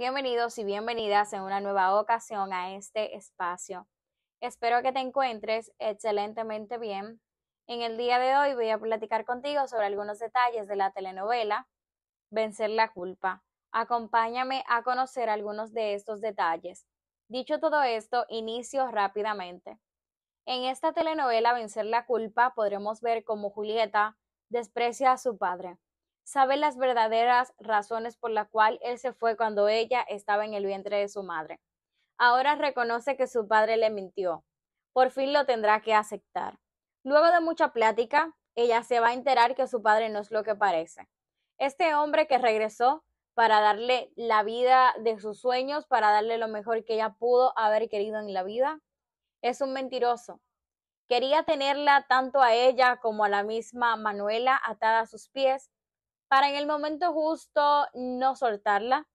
Bienvenidos y bienvenidas en una nueva ocasión a este espacio. Espero que te encuentres excelentemente bien. En el día de hoy voy a platicar contigo sobre algunos detalles de la telenovela Vencer la culpa. Acompáñame a conocer algunos de estos detalles. Dicho todo esto, inicio rápidamente. En esta telenovela Vencer la culpa podremos ver cómo Julieta desprecia a su padre, sabe las verdaderas razones por la cual él se fue cuando ella estaba en el vientre de su madre. Ahora reconoce que su padre le mintió. Por fin lo tendrá que aceptar. Luego de mucha plática, ella se va a enterar que su padre no es lo que parece. Este hombre que regresó para darle la vida de sus sueños, para darle lo mejor que ella pudo haber querido en la vida, es un mentiroso. Quería tenerla tanto a ella como a la misma Manuela atada a sus pies, para en el momento justo no soltarla.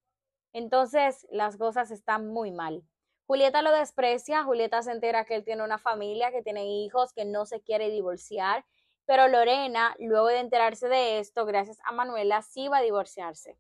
Entonces las cosas están muy mal. Julieta lo desprecia, Julieta se entera que él tiene una familia, que tiene hijos, que no se quiere divorciar, pero Lorena, luego de enterarse de esto, gracias a Manuela, sí va a divorciarse.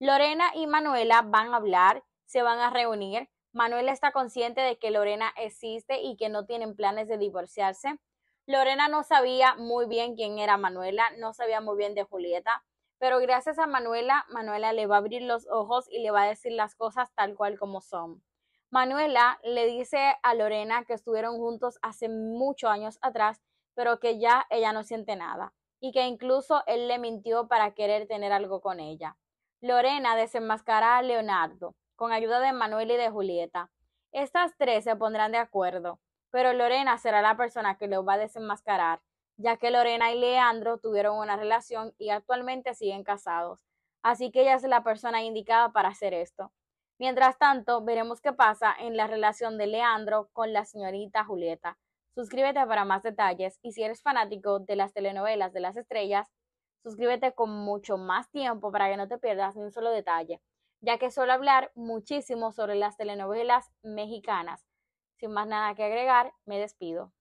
Lorena y Manuela van a hablar, se van a reunir. Manuela está consciente de que Lorena existe y que no tienen planes de divorciarse. Lorena no sabía muy bien quién era Manuela, no sabía muy bien de Julieta. Pero gracias a Manuela, Manuela le va a abrir los ojos y le va a decir las cosas tal cual como son. Manuela le dice a Lorena que estuvieron juntos hace muchos años atrás, pero que ya ella no siente nada y que incluso él le mintió para querer tener algo con ella. Lorena desenmascara a Leonardo con ayuda de Manuela y de Julieta. Estas tres se pondrán de acuerdo, pero Lorena será la persona que lo va a desenmascarar ya que Lorena y Leandro tuvieron una relación y actualmente siguen casados, así que ella es la persona indicada para hacer esto. Mientras tanto, veremos qué pasa en la relación de Leandro con la señorita Julieta. Suscríbete para más detalles y si eres fanático de las telenovelas de las estrellas, suscríbete con mucho más tiempo para que no te pierdas ni un solo detalle, ya que suelo hablar muchísimo sobre las telenovelas mexicanas. Sin más nada que agregar, me despido.